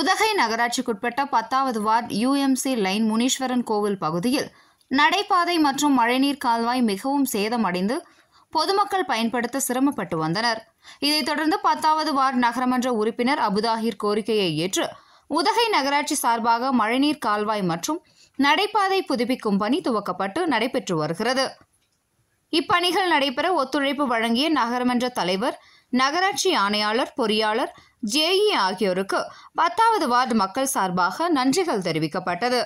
உதகை நகராட்சிக்குட்பட்ட பத்தாவது ward யுஎம்சி line Muneeswaran கோவில் பகுதியில் நடைபாதை மற்றும் மழைநீர் கால்வாய் மிகவும் சேதமடைந்து பொதுமக்கள் பயன்படுத்த சிரமப்பட்டு வந்தனர் இதைத் தொடர்ந்து பத்தாவது வார்டு நகரமன்ற உறுப்பினர் அபுதாஹிர் கோரிக்கையை ஏற்று உதகை நகராட்சி சார்பாக மழைநீர் கால்வாய் மற்றும் நடைபாதை புதுப்பிக்கும் பணி துவக்கப்பட்டு நடைபெற்று வருகிறது இப்பணிகள் நடைபெற ஒத்துழைப்பு வழங்கிய நகரமன்ற தலைவர் நகராட்சி ஆணையாளர் பொறியாளர் ஜேஇ ஆகியோருக்கு பத்தாவது வார்டு மக்கள் சார்பாக நன்றிகள் தெரிவிக்கப்பட்டது